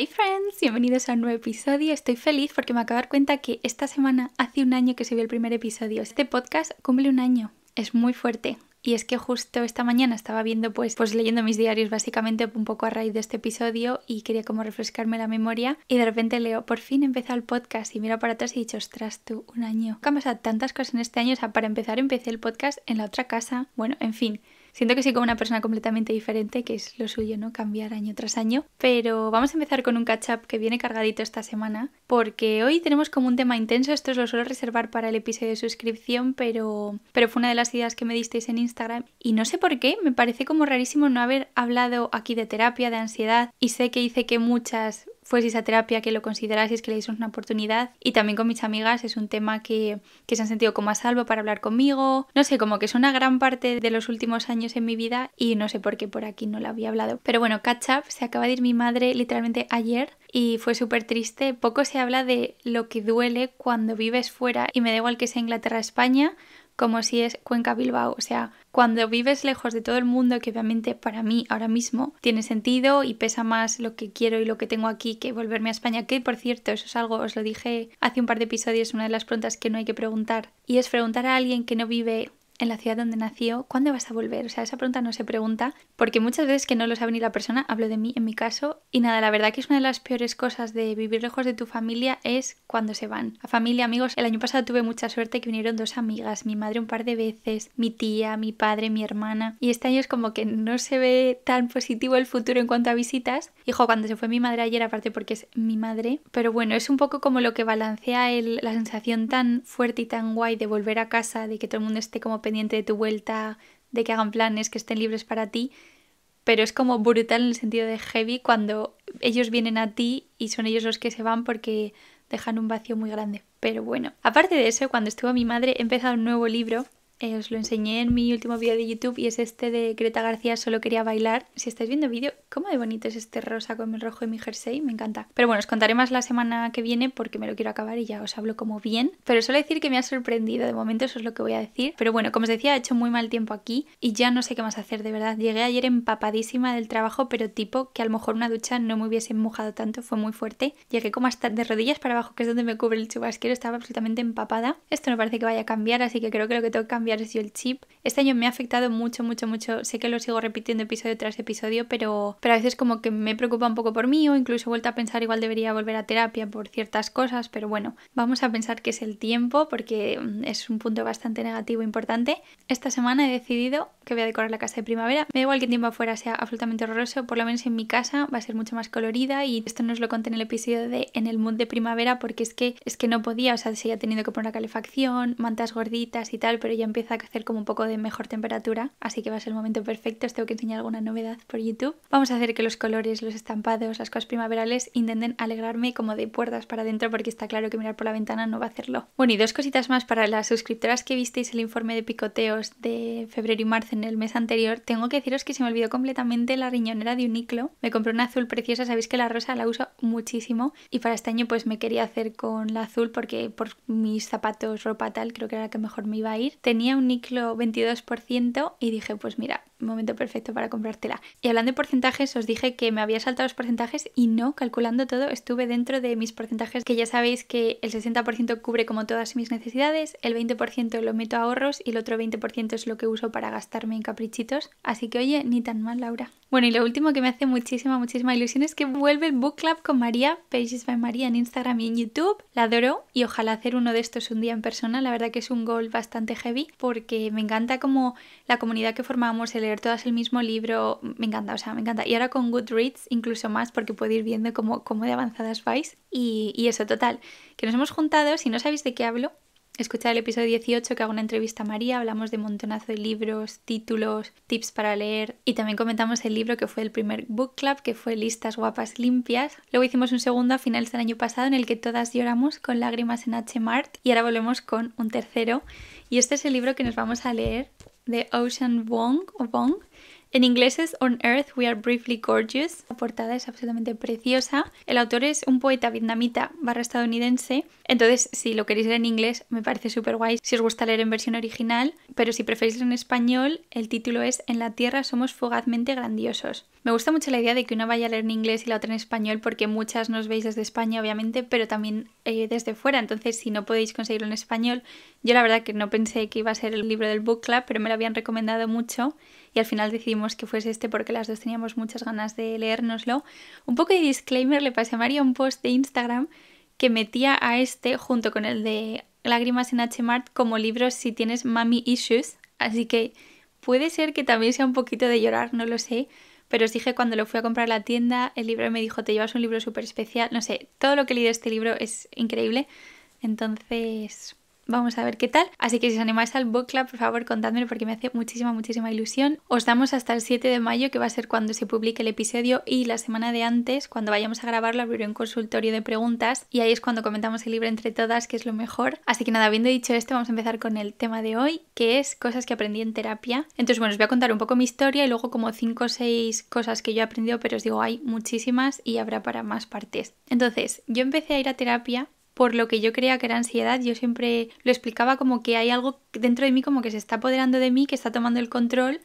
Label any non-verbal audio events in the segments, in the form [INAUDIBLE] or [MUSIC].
Hi friends, bienvenidos a un nuevo episodio. Estoy feliz porque me acabo de dar cuenta que esta semana hace un año que se vio el primer episodio. Este podcast cumple un año. Es muy fuerte. Y es que justo esta mañana estaba viendo, pues, pues leyendo mis diarios básicamente un poco a raíz de este episodio y quería como refrescarme la memoria y de repente leo, por fin empezó el podcast y miro para atrás y he dicho, ostras tú, un año. Han pasado tantas cosas en este año, o sea, para empezar empecé el podcast en la otra casa, bueno, en fin, Siento que soy como una persona completamente diferente, que es lo suyo, ¿no? Cambiar año tras año. Pero vamos a empezar con un catch-up que viene cargadito esta semana, porque hoy tenemos como un tema intenso, esto os lo suelo reservar para el episodio de suscripción, pero, pero fue una de las ideas que me disteis en Instagram. Y no sé por qué, me parece como rarísimo no haber hablado aquí de terapia, de ansiedad, y sé que hice que muchas fue esa terapia, que lo es que le hizo una oportunidad. Y también con mis amigas es un tema que, que se han sentido como a salvo para hablar conmigo. No sé, como que es una gran parte de los últimos años en mi vida y no sé por qué por aquí no la había hablado. Pero bueno, catch up, se acaba de ir mi madre literalmente ayer y fue súper triste. Poco se habla de lo que duele cuando vives fuera y me da igual que sea Inglaterra, España, como si es Cuenca, Bilbao. O sea, cuando vives lejos de todo el mundo, que obviamente para mí ahora mismo tiene sentido y pesa más lo que quiero y lo que tengo aquí que volverme a España, que por cierto, eso es algo, os lo dije hace un par de episodios, una de las preguntas que no hay que preguntar, y es preguntar a alguien que no vive en la ciudad donde nació, ¿cuándo vas a volver? O sea, esa pregunta no se pregunta, porque muchas veces que no lo sabe ni la persona, hablo de mí en mi caso, y nada, la verdad que es una de las peores cosas de vivir lejos de tu familia es cuando se van. A familia, amigos, el año pasado tuve mucha suerte que vinieron dos amigas, mi madre un par de veces, mi tía, mi padre, mi hermana, y este año es como que no se ve tan positivo el futuro en cuanto a visitas. Hijo, cuando se fue mi madre ayer, aparte porque es mi madre, pero bueno, es un poco como lo que balancea la sensación tan fuerte y tan guay de volver a casa, de que todo el mundo esté como de tu vuelta, de que hagan planes, que estén libres para ti, pero es como brutal en el sentido de heavy cuando ellos vienen a ti y son ellos los que se van porque dejan un vacío muy grande. Pero bueno, aparte de eso, cuando estuvo mi madre he empezado un nuevo libro eh, os lo enseñé en mi último vídeo de YouTube y es este de Greta García, Solo quería bailar. Si estáis viendo el vídeo, ¿Cómo de bonito es este rosa con el rojo y mi jersey? Me encanta. Pero bueno, os contaré más la semana que viene porque me lo quiero acabar y ya os hablo como bien. Pero suelo decir que me ha sorprendido. De momento eso es lo que voy a decir. Pero bueno, como os decía, he hecho muy mal tiempo aquí y ya no sé qué más hacer, de verdad. Llegué ayer empapadísima del trabajo, pero tipo que a lo mejor una ducha no me hubiese mojado tanto, fue muy fuerte. Llegué como hasta de rodillas para abajo, que es donde me cubre el chubasquero, estaba absolutamente empapada. Esto no parece que vaya a cambiar, así que creo que lo que tengo que cambiar es yo el chip. Este año me ha afectado mucho, mucho, mucho. Sé que lo sigo repitiendo episodio tras episodio, pero pero a veces como que me preocupa un poco por mí o incluso he vuelto a pensar igual debería volver a terapia por ciertas cosas, pero bueno, vamos a pensar que es el tiempo porque mm, es un punto bastante negativo e importante. Esta semana he decidido que voy a decorar la casa de primavera. Me da igual que el tiempo afuera sea absolutamente horroroso, por lo menos en mi casa va a ser mucho más colorida y esto nos lo conté en el episodio de En el mood de primavera porque es que es que no podía, o sea, se había tenido que poner calefacción, mantas gorditas y tal, pero ya empieza a hacer como un poco de mejor temperatura, así que va a ser el momento perfecto, os tengo que enseñar alguna novedad por YouTube. Vamos hacer que los colores, los estampados, las cosas primaverales intenten alegrarme como de puertas para adentro porque está claro que mirar por la ventana no va a hacerlo. Bueno, y dos cositas más para las suscriptoras que visteis el informe de picoteos de febrero y marzo en el mes anterior. Tengo que deciros que se me olvidó completamente la riñonera de Uniqlo. Me compré una azul preciosa, sabéis que la rosa la uso muchísimo y para este año pues me quería hacer con la azul porque por mis zapatos, ropa tal, creo que era la que mejor me iba a ir. Tenía un Uniqlo 22% y dije pues mira, momento perfecto para comprártela. Y hablando de porcentajes, os dije que me había saltado los porcentajes y no, calculando todo, estuve dentro de mis porcentajes, que ya sabéis que el 60% cubre como todas mis necesidades, el 20% lo meto a ahorros y el otro 20% es lo que uso para gastarme en caprichitos. Así que oye, ni tan mal, Laura. Bueno, y lo último que me hace muchísima, muchísima ilusión es que vuelve el Book Club con María, Pages by María en Instagram y en YouTube. La adoro y ojalá hacer uno de estos un día en persona. La verdad que es un gol bastante heavy porque me encanta como la comunidad que formamos, el leer todas el mismo libro, me encanta, o sea, me encanta. Y ahora con Goodreads incluso más porque puedo ir viendo cómo, cómo de avanzadas vais. Y, y eso, total, que nos hemos juntado, si no sabéis de qué hablo, escuchad el episodio 18 que hago una entrevista a María, hablamos de montonazo de libros, títulos, tips para leer y también comentamos el libro que fue el primer book club, que fue Listas Guapas Limpias. Luego hicimos un segundo a finales del año pasado en el que todas lloramos con lágrimas en H. Mart y ahora volvemos con un tercero y este es el libro que nos vamos a leer the ocean Wong, Wong En inglés es On Earth We Are Briefly Gorgeous. La portada es absolutamente preciosa. El autor es un poeta vietnamita barra estadounidense. Entonces, si lo queréis leer en inglés, me parece súper guay si os gusta leer en versión original. Pero si preferís leer en español, el título es En la Tierra somos Fugazmente grandiosos. Me gusta mucho la idea de que uno vaya a leer en inglés y la otra en español, porque muchas nos veis desde España, obviamente, pero también eh, desde fuera. Entonces, si no podéis conseguirlo en español, yo la verdad que no pensé que iba a ser el libro del book club, pero me lo habían recomendado mucho y al final decidimos que fuese este porque las dos teníamos muchas ganas de leérnoslo. Un poco de disclaimer, le pasé a María un post de Instagram que metía a este junto con el de Lágrimas en H-Mart como libros si tienes mami issues, así que puede ser que también sea un poquito de llorar, no lo sé. Pero os dije cuando lo fui a comprar a la tienda, el libro me dijo, te llevas un libro súper especial. No sé, todo lo que he leído de este libro es increíble. Entonces, Vamos a ver qué tal. Así que si os animáis al book club, por favor, contádmelo porque me hace muchísima, muchísima ilusión. Os damos hasta el 7 de mayo, que va a ser cuando se publique el episodio, y la semana de antes, cuando vayamos a grabarlo, abriré un consultorio de preguntas y ahí es cuando comentamos el libro entre todas, que es lo mejor. Así que nada, habiendo dicho esto, vamos a empezar con el tema de hoy, que es cosas que aprendí en terapia. Entonces, bueno, os voy a contar un poco mi historia y luego como 5 o 6 cosas que yo he aprendido, pero os digo, hay muchísimas y habrá para más partes. Entonces, yo empecé a ir a terapia por lo que yo creía que era ansiedad, yo siempre lo explicaba como que hay algo dentro de mí como que se está apoderando de mí, que está tomando el control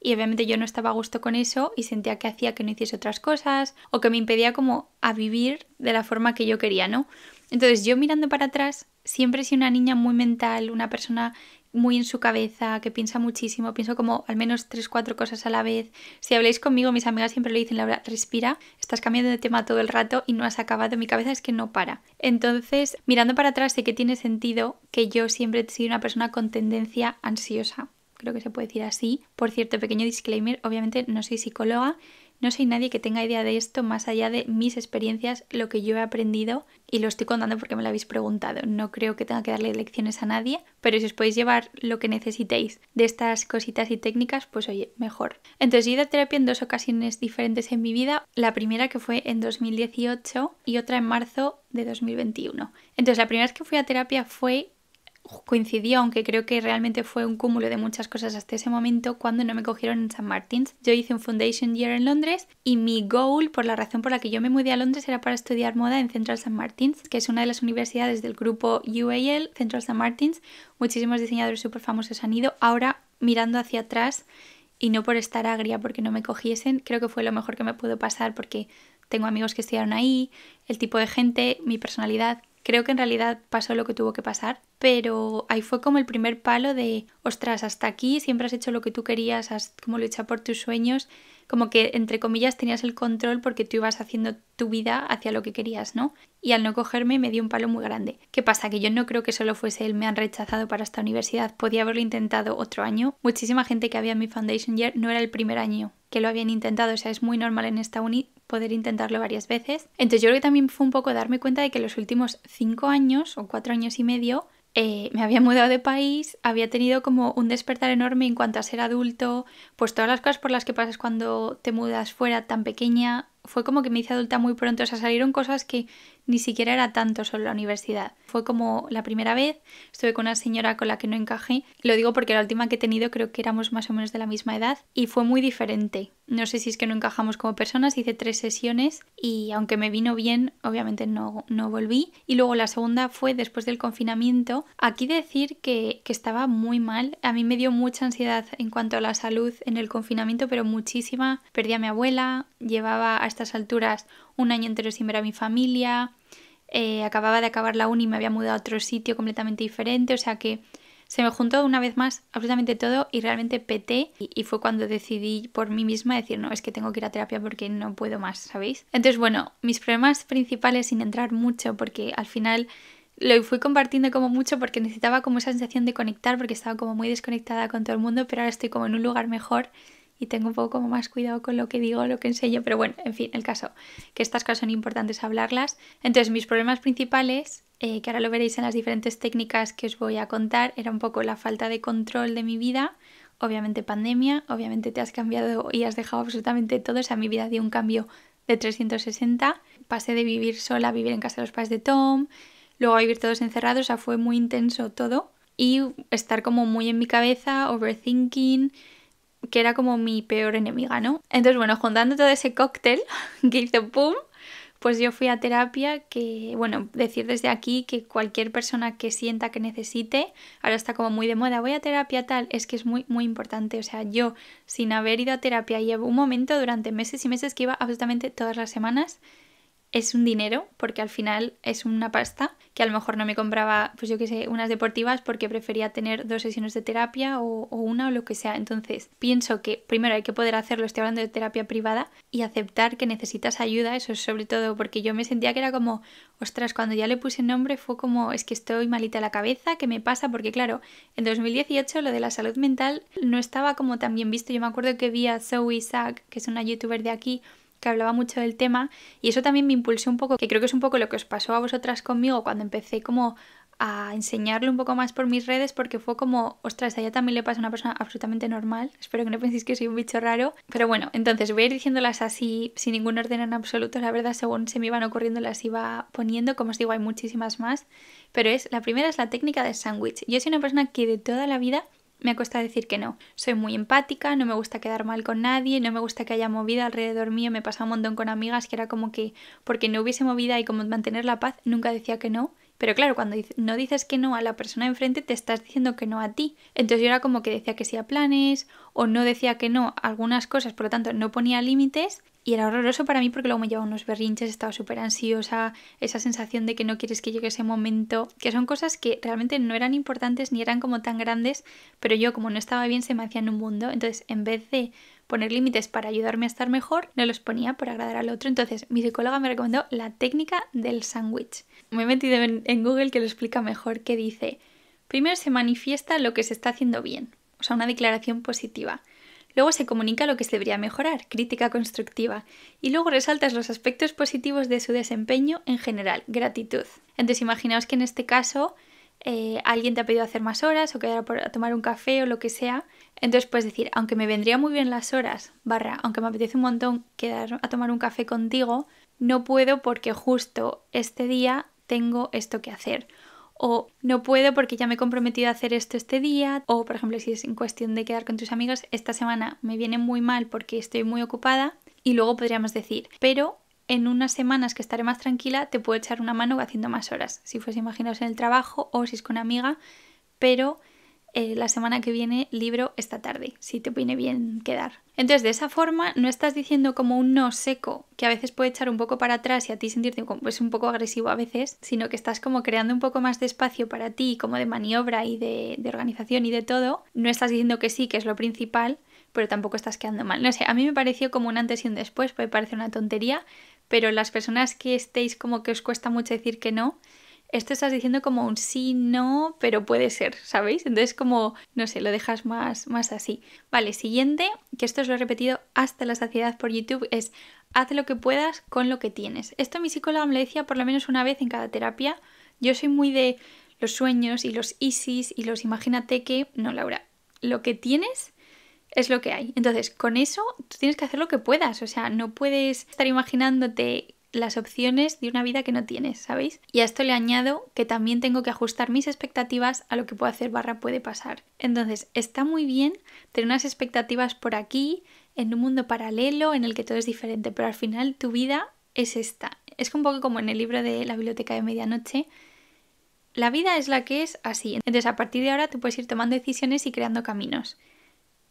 y obviamente yo no estaba a gusto con eso y sentía que hacía que no hiciese otras cosas o que me impedía como a vivir de la forma que yo quería, ¿no? Entonces yo mirando para atrás siempre he sido una niña muy mental, una persona muy en su cabeza, que piensa muchísimo, pienso como al menos 3, 4 cosas a la vez. Si habláis conmigo, mis amigas siempre lo dicen, Laura, respira, estás cambiando de tema todo el rato y no has acabado, mi cabeza es que no para. Entonces, mirando para atrás, sé que tiene sentido que yo siempre he sido una persona con tendencia ansiosa creo que se puede decir así. Por cierto, pequeño disclaimer, obviamente no soy psicóloga, no soy nadie que tenga idea de esto más allá de mis experiencias, lo que yo he aprendido y lo estoy contando porque me lo habéis preguntado. No creo que tenga que darle lecciones a nadie, pero si os podéis llevar lo que necesitéis de estas cositas y técnicas, pues oye, mejor. Entonces yo he ido a terapia en dos ocasiones diferentes en mi vida. La primera que fue en 2018 y otra en marzo de 2021. Entonces la primera vez que fui a terapia fue coincidió, aunque creo que realmente fue un cúmulo de muchas cosas hasta ese momento, cuando no me cogieron en San Martins. Yo hice un Foundation Year en Londres y mi goal, por la razón por la que yo me mudé a Londres, era para estudiar moda en Central San Martins, que es una de las universidades del grupo UAL, Central San Martins. Muchísimos diseñadores súper famosos han ido. Ahora, mirando hacia atrás, y no por estar agria porque no me cogiesen, creo que fue lo mejor que me pudo pasar porque tengo amigos que estudiaron ahí, el tipo de gente, mi personalidad, Creo que en realidad pasó lo que tuvo que pasar, pero ahí fue como el primer palo de, ostras, hasta aquí siempre has hecho lo que tú querías, has como luchado por tus sueños, como que entre comillas tenías el control porque tú ibas haciendo tu vida hacia lo que querías, ¿no? Y al no cogerme me dio un palo muy grande. ¿Qué pasa? Que yo no creo que solo fuese él, me han rechazado para esta universidad, podía haberlo intentado otro año. Muchísima gente que había en mi Foundation Year no era el primer año, que lo habían intentado, o sea, es muy normal en esta uni poder intentarlo varias veces. Entonces yo creo que también fue un poco darme cuenta de que los últimos cinco años o cuatro años y medio eh, me había mudado de país, había tenido como un despertar enorme en cuanto a ser adulto, pues todas las cosas por las que pasas cuando te mudas fuera tan pequeña, fue como que me hice adulta muy pronto, o sea, salieron cosas que ni siquiera era tanto sobre la universidad. Fue como la primera vez, estuve con una señora con la que no encajé, lo digo porque la última que he tenido creo que éramos más o menos de la misma edad y fue muy diferente. No sé si es que no encajamos como personas, hice tres sesiones y aunque me vino bien, obviamente no, volví. Y luego la segunda fue después del confinamiento. Aquí decir que, que estaba muy mal, a mí me dio mucha ansiedad en cuanto a la salud en el confinamiento, pero muchísima. Perdí a mi abuela, llevaba hasta estas alturas un año entero sin ver a mi familia, eh, acababa de acabar la uni y me había mudado a otro sitio completamente diferente, o sea que se me juntó una vez más absolutamente todo y realmente peté y, fue cuando decidí por mí misma decir, no, es que tengo que ir a terapia porque no puedo más, ¿sabéis? Entonces, bueno, mis problemas principales sin entrar mucho porque al final lo fui compartiendo como mucho porque necesitaba como esa sensación de conectar porque estaba como muy desconectada con todo el mundo, pero ahora estoy como en un lugar mejor y tengo un poco más cuidado con lo que digo, lo que enseño, pero bueno, en fin, el caso, que estas cosas son importantes hablarlas. Entonces, mis problemas principales, eh, que ahora lo veréis en las diferentes técnicas que os voy a contar, era un poco la falta de control de mi vida, obviamente pandemia, obviamente te has cambiado y has dejado absolutamente todo, o sea, mi vida dio un cambio de 360, pasé de vivir sola a vivir en casa de los padres de Tom, luego a vivir todos encerrados, o sea, fue muy intenso todo y estar como muy en mi cabeza, overthinking, que era como mi peor enemiga, ¿no? Entonces, bueno, juntando todo ese cóctel [LAUGHS] que hizo pum, pues yo fui a terapia que, bueno, decir desde aquí que cualquier persona que sienta que necesite, ahora está como muy de moda, voy a terapia tal, es que es muy, muy importante. O sea, yo sin haber ido a terapia llevo un momento durante meses y meses que iba absolutamente todas las semanas es un dinero, porque al final es una pasta, que a lo mejor no me compraba, pues yo qué sé, unas deportivas porque prefería tener dos sesiones de terapia o, una o lo que sea. Entonces, pienso que primero hay que poder hacerlo, estoy hablando de terapia privada, y aceptar que necesitas ayuda, eso es sobre todo porque yo me sentía que era como, ostras, cuando ya le puse nombre fue como, es que estoy malita la cabeza, ¿qué me pasa? Porque claro, en 2018 lo de la salud mental no estaba como tan bien visto. Yo me acuerdo que vi a Zoe Isaac que es una youtuber de aquí, que hablaba mucho del tema y eso también me impulsó un poco, que creo que es un poco lo que os pasó a vosotras conmigo cuando empecé como a enseñarle un poco más por mis redes porque fue como, ostras, a ella también le pasa a una persona absolutamente normal, espero que no [LAUGHS] penséis que soy un bicho raro, pero bueno, entonces voy a ir diciéndolas así sin ningún orden en absoluto, la verdad según se me iban ocurriendo las iba poniendo, como os digo hay muchísimas más, pero es, la primera es la técnica del sándwich, yo soy una persona que de toda la vida me cuesta decir que no. Soy muy empática, no me gusta quedar mal con nadie, no me gusta que haya movida alrededor mío, me pasa un montón con amigas que era como que porque no hubiese movida y como mantener la paz, nunca decía que no. Pero claro, cuando no dices que no a la persona enfrente, te estás diciendo que no a ti. Entonces yo era como que decía que sí a planes o no decía que no a algunas cosas, por lo tanto no ponía límites y era horroroso para mí porque luego me llevaba unos berrinches, estaba súper ansiosa, esa sensación de que no quieres que llegue ese momento, que son cosas que realmente no eran importantes ni eran como tan grandes, pero yo como no estaba bien se me hacía en un mundo. Entonces, en vez de poner límites para ayudarme a estar mejor, no los ponía para agradar al otro. Entonces, mi psicóloga me recomendó la técnica del sándwich. Me he metido en Google que lo explica mejor, que dice, primero se manifiesta lo que se está haciendo bien, o sea, una declaración positiva. Luego se comunica lo que se debería mejorar, crítica constructiva, y luego resaltas los aspectos positivos de su desempeño en general, gratitud. Entonces imaginaos que en este caso eh, alguien te ha pedido hacer más horas o quedar a tomar un café o lo que sea, entonces puedes decir, aunque me vendría muy bien las horas, barra, aunque me apetece un montón quedar a tomar un café contigo, no puedo porque justo este día tengo esto que hacer o no puedo porque ya me he comprometido a hacer esto este día, o por ejemplo si es en cuestión de quedar con tus amigos, esta semana me viene muy mal porque estoy muy ocupada y luego podríamos decir, pero en unas semanas que estaré más tranquila te puedo echar una mano haciendo más horas, si fuese imaginaos en el trabajo o si es con amiga, pero eh, la semana que viene libro esta tarde, si te viene bien quedar. Entonces, de esa forma, no estás diciendo como un no seco, que a veces puede echar un poco para atrás y a ti sentirte pues, un poco agresivo a veces, sino que estás como creando un poco más de espacio para ti, como de maniobra y de, organización y de todo. No estás diciendo que sí, que es lo principal, pero tampoco estás quedando mal. No sé, a mí me pareció como un antes y un después, puede parece una tontería, pero las personas que estéis como que os cuesta mucho decir que no, esto estás diciendo como un sí, no, pero puede ser, ¿sabéis? Entonces como, no sé, lo dejas más, más así. Vale, siguiente, que esto os lo he repetido hasta la saciedad por YouTube, es haz lo que puedas con lo que tienes. Esto mi psicóloga me lo decía por lo menos una vez en cada terapia. Yo soy muy de los sueños y los ISIS y los imagínate que... No, Laura, lo que tienes es lo que hay. Entonces, con eso tú tienes que hacer lo que puedas. O sea, no puedes estar imaginándote las opciones de una vida que no tienes, ¿sabéis? Y a esto le añado que también tengo que ajustar mis expectativas a lo que puedo hacer barra puede pasar. Entonces, está muy bien tener unas expectativas por aquí, en un mundo paralelo, en el que todo es diferente, pero al final tu vida es esta. Es un poco como en el libro de la biblioteca de medianoche. La vida es la que es así. Entonces, a partir de ahora, tú puedes ir tomando decisiones y creando caminos.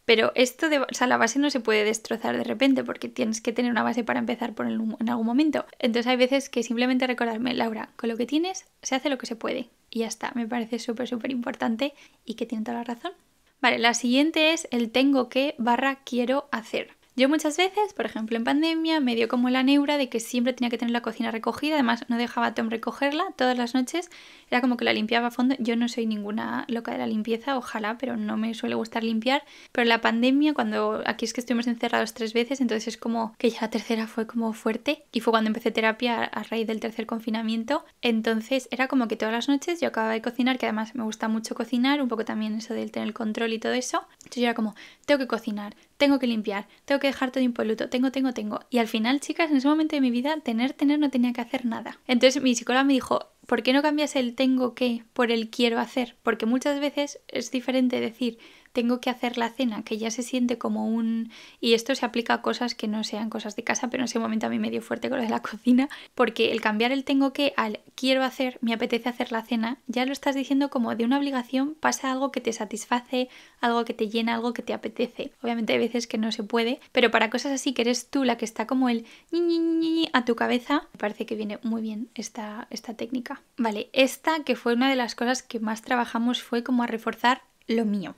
Pero esto de, o sea, la base no se puede destrozar de repente porque tienes que tener una base para empezar por en algún momento. Entonces hay veces que simplemente recordarme, Laura, con lo que tienes se hace lo que se puede. Y ya está, me parece súper, súper importante y que tiene toda la razón. Vale, la siguiente es el tengo que barra quiero hacer. Yo muchas veces, por ejemplo en pandemia, me dio como la neura de que siempre tenía que tener la cocina recogida, además no dejaba a Tom este recogerla todas las noches, era como que la limpiaba a fondo. Yo no soy ninguna loca de la limpieza, ojalá, pero no me suele gustar limpiar. Pero la pandemia, cuando aquí es que estuvimos encerrados tres veces, entonces es como que ya la tercera fue como fuerte y fue cuando empecé terapia a raíz del tercer confinamiento. Entonces era como que todas las noches yo acababa de cocinar, que además me gusta mucho cocinar, un poco también eso del tener el control y todo eso. Entonces yo era como, tengo que cocinar, tengo que limpiar, tengo que dejar todo impoluto, tengo, tengo, tengo. Y al final, chicas, en ese momento de mi vida, tener, tener no tenía que hacer nada. Entonces mi psicóloga me dijo, ¿por qué no cambias el tengo que por el quiero hacer? Porque muchas veces es diferente decir tengo que hacer la cena, que ya se siente como un... Y esto se aplica a cosas que no sean cosas de casa, pero en ese momento a mí me dio fuerte con lo de la [LAUGHS] cocina, porque el cambiar el tengo que al quiero hacer, me apetece hacer la cena, ya lo estás diciendo como de una obligación pasa algo que te satisface, algo que te llena, algo que te apetece. Obviamente hay veces que no se puede, pero para cosas así que eres tú la que está como el ñi, a tu cabeza, me parece que viene muy bien esta, esta técnica. Vale, esta que fue una de las cosas que más trabajamos fue como a reforzar lo mío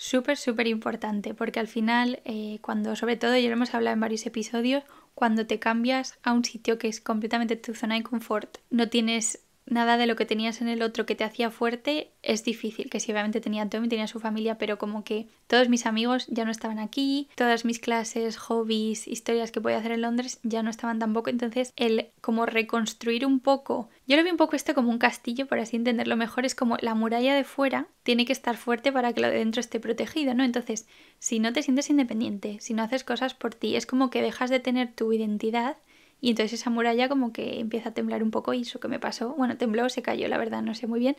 súper, súper importante, porque al final, eh, cuando, sobre todo, ya lo hemos hablado en varios episodios, cuando te cambias a un sitio que es completamente tu zona de confort, no tienes nada de lo que tenías en el otro que te hacía fuerte es difícil, que sí, obviamente tenía Tommy, tenía su familia, pero como que todos mis amigos ya no estaban aquí, todas mis clases, hobbies, historias que podía hacer en Londres ya no estaban tampoco, entonces el como reconstruir un poco, yo lo vi un poco esto como un castillo, por así entenderlo mejor, es como la muralla de fuera tiene que estar fuerte para que lo de dentro esté protegido, ¿no? Entonces, si no te sientes independiente, si no haces cosas por ti, es como que dejas de tener tu identidad y entonces esa muralla como que empieza a temblar un poco y eso que me pasó, bueno, tembló, se cayó, la verdad, no sé muy bien,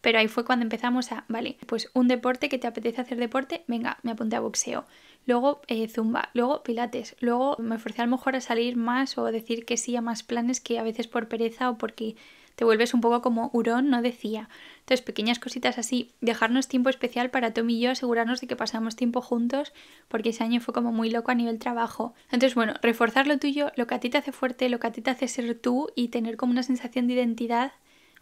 pero ahí fue cuando empezamos a, vale, pues un deporte que te apetece hacer deporte, venga, me apunté a boxeo, luego eh, zumba, luego pilates, luego me forcé a lo mejor a salir más o decir que sí a más planes que a veces por pereza o porque te vuelves un poco como Hurón no decía. Entonces, pequeñas cositas así, dejarnos tiempo especial para Tom y yo, asegurarnos de que pasamos tiempo juntos, porque ese año fue como muy loco a nivel trabajo. Entonces, bueno, reforzar lo tuyo, lo que a ti te hace fuerte, lo que a ti te hace ser tú y tener como una sensación de identidad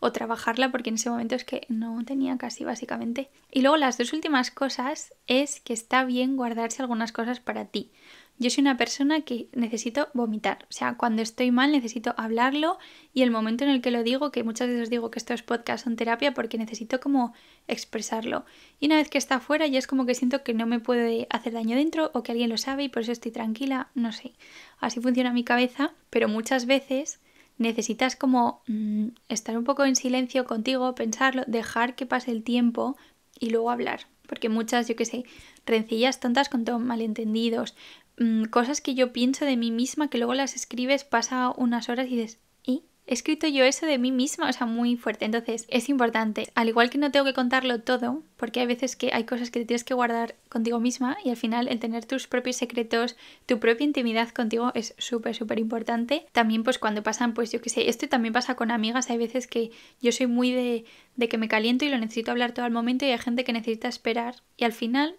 o trabajarla porque en ese momento es que no tenía casi básicamente. Y luego las dos últimas cosas es que está bien guardarse algunas cosas para ti. Yo soy una persona que necesito vomitar. O sea, cuando estoy mal necesito hablarlo y el momento en el que lo digo, que muchas veces digo que estos podcasts son terapia porque necesito como expresarlo. Y una vez que está afuera ya es como que siento que no me puede hacer daño dentro o que alguien lo sabe y por eso estoy tranquila, no sé. Así funciona mi cabeza, pero muchas veces necesitas como mm, estar un poco en silencio contigo, pensarlo, dejar que pase el tiempo y luego hablar. Porque muchas, yo qué sé, rencillas tontas con todo malentendidos, Mm, cosas que yo pienso de mí misma, que luego las escribes, pasa unas horas y dices, ¿y? He escrito yo eso de mí misma, o sea, muy fuerte. Entonces, es importante, al igual que no tengo que contarlo todo, porque hay veces que hay cosas que tienes que guardar contigo misma y al final el tener tus propios secretos, tu propia intimidad contigo es súper, súper importante. También pues cuando pasan, pues yo qué sé, esto también pasa con amigas, hay veces que yo soy muy de, de que me caliento y lo necesito hablar todo al momento y hay gente que necesita esperar y al final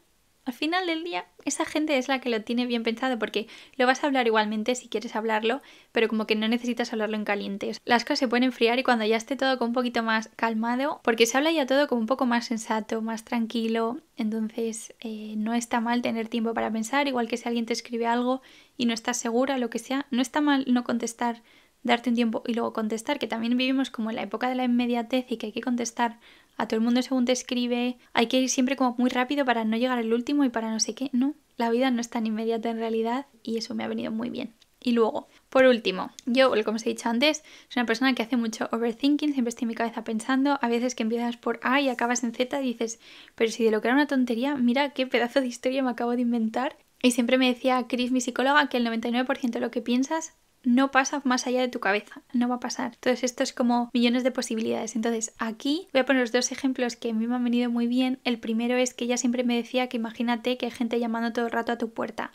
al final del día esa gente es la que lo tiene bien pensado porque lo vas a hablar igualmente si quieres hablarlo, pero como que no necesitas hablarlo en calientes. Las cosas se pueden enfriar y cuando ya esté todo con un poquito más calmado, porque se habla ya todo como un poco más sensato, más tranquilo, entonces eh, no está mal tener tiempo para pensar, igual que si alguien te escribe algo y no estás segura, lo que sea, no está mal no contestar darte un tiempo y luego contestar, que también vivimos como en la época de la inmediatez y que hay que contestar a todo el mundo según te escribe, hay que ir siempre como muy rápido para no llegar al último y para no sé qué, no, la vida no es tan inmediata en realidad y eso me ha venido muy bien. Y luego, por último, yo, como os he dicho antes, soy una persona que hace mucho overthinking, siempre estoy en mi cabeza pensando, a veces que empiezas por A y acabas en Z y dices, pero si de lo que era una tontería, mira qué pedazo de historia me acabo de inventar. Y siempre me decía Chris, mi psicóloga, que el 99% de lo que piensas no pasa más allá de tu cabeza, no va a pasar. Entonces esto es como millones de posibilidades. Entonces aquí voy a poner los dos ejemplos que a mí me han venido muy bien. El primero es que ella siempre me decía que imagínate que hay gente llamando todo el rato a tu puerta.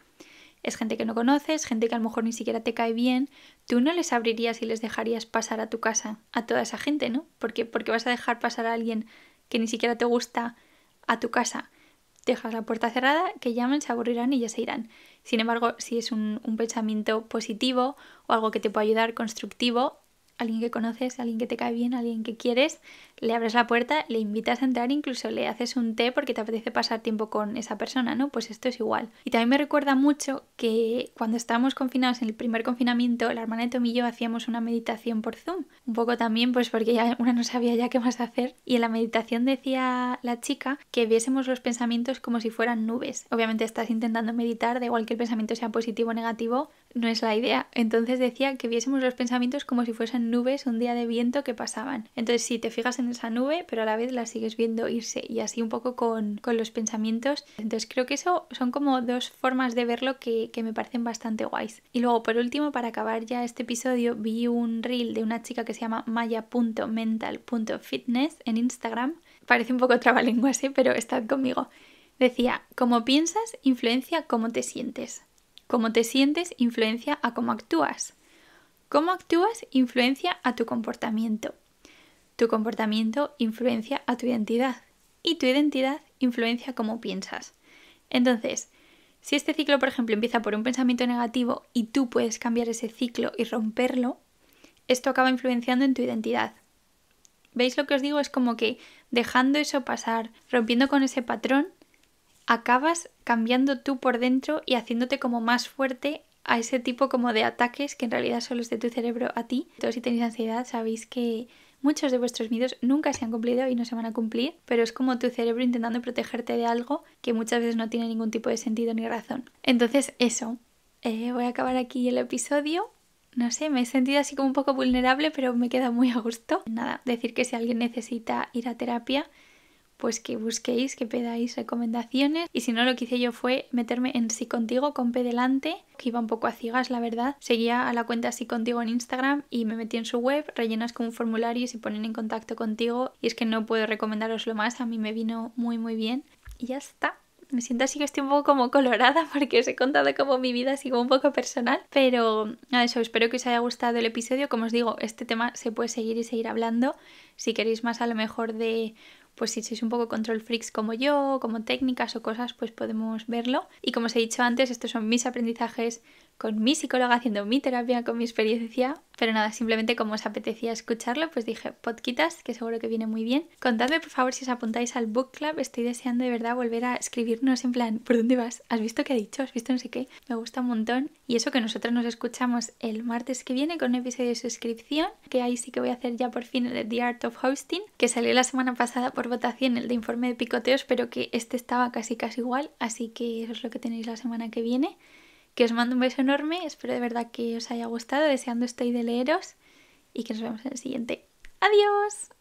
Es gente que no conoces, gente que a lo mejor ni siquiera te cae bien. Tú no les abrirías y les dejarías pasar a tu casa, a toda esa gente, ¿no? Porque, porque vas a dejar pasar a alguien que ni siquiera te gusta a tu casa dejas la puerta cerrada, que llamen, se aburrirán y ya se irán. Sin embargo, si es un, un pensamiento positivo o algo que te pueda ayudar, constructivo, alguien que conoces, alguien que te cae bien, alguien que quieres, le abres la puerta, le invitas a entrar, incluso le haces un té porque te apetece pasar tiempo con esa persona, ¿no? Pues esto es igual. Y también me recuerda mucho que cuando estábamos confinados en el primer confinamiento, la hermana de Tom y yo hacíamos una meditación por Zoom. Un poco también, pues porque ya una no sabía ya qué más hacer. Y en la meditación decía la chica que viésemos los pensamientos como si fueran nubes. Obviamente estás intentando meditar, da igual que el pensamiento sea positivo o negativo, no es la idea. Entonces decía que viésemos los pensamientos como si fuesen nubes un día de viento que pasaban. Entonces si te fijas en esa nube, pero a la vez la sigues viendo irse y así un poco con, los pensamientos. Entonces creo que eso son como dos formas de verlo que, que, me parecen bastante guays. Y luego por último, para acabar ya este episodio, vi un reel de una chica que se llama maya.mental.fitness en Instagram. Parece un poco trabalenguas, pero estad conmigo. Decía, como piensas, influencia cómo te sientes. Cómo te sientes influencia a cómo actúas. Cómo actúas influencia a tu comportamiento. Tu comportamiento influencia a tu identidad. Y tu identidad influencia cómo piensas. Entonces, si este ciclo, por ejemplo, empieza por un pensamiento negativo y tú puedes cambiar ese ciclo y romperlo, esto acaba influenciando en tu identidad. ¿Veis lo que os digo? Es como que dejando eso pasar, rompiendo con ese patrón, acabas cambiando tú por dentro y haciéndote como más fuerte a ese tipo como de ataques que en realidad son los de tu cerebro a ti. Entonces, si tenéis ansiedad, sabéis que muchos de vuestros miedos nunca se han cumplido y no se van a cumplir, pero es como tu cerebro intentando protegerte de algo que muchas veces no tiene ningún tipo de sentido ni razón. Entonces, eso. Eh, voy a acabar aquí el episodio. No sé, me he sentido así como un poco vulnerable, pero me queda muy a gusto. Nada, decir que si alguien necesita ir a terapia, pues que busquéis, que pedáis recomendaciones. Y si no, lo que hice yo fue meterme en Sí Contigo con P delante, que iba un poco a ciegas, la verdad. Seguía a la cuenta Sí Contigo en Instagram y me metí en su web, rellenas con un formulario y se ponen en contacto contigo. Y es que no puedo recomendaroslo más, a mí me vino muy, muy bien. Y ya está me siento así que estoy un poco como colorada [LAUGHS] porque os he contado como mi vida así un poco personal, pero a eso espero que os haya gustado el episodio, como os digo, este tema se puede seguir y seguir hablando si queréis más a lo mejor de pues si sois un poco control freaks como yo, como técnicas o cosas, pues podemos verlo. Y como os he dicho antes, estos son mis aprendizajes con mi psicóloga haciendo mi terapia, con mi experiencia, pero nada, simplemente como os apetecía escucharlo, pues dije, podquitas, que seguro que viene muy bien. Contadme por favor si os apuntáis al book club, estoy deseando de verdad volver a escribirnos en plan, ¿por dónde vas? ¿Has visto qué ha dicho? ¿Has visto no sé qué? Me gusta un montón. Y eso que nosotros nos escuchamos el martes que viene con un episodio de suscripción, que ahí sí que voy a hacer ya por fin el The Art of Hosting, que salió la semana pasada por votación el de informe de picoteos, pero que este estaba casi casi igual, así que eso es lo que tenéis la semana que viene. Que os mando un beso enorme, espero de verdad que os haya gustado, deseando estoy de leeros y que nos vemos en el siguiente. ¡Adiós!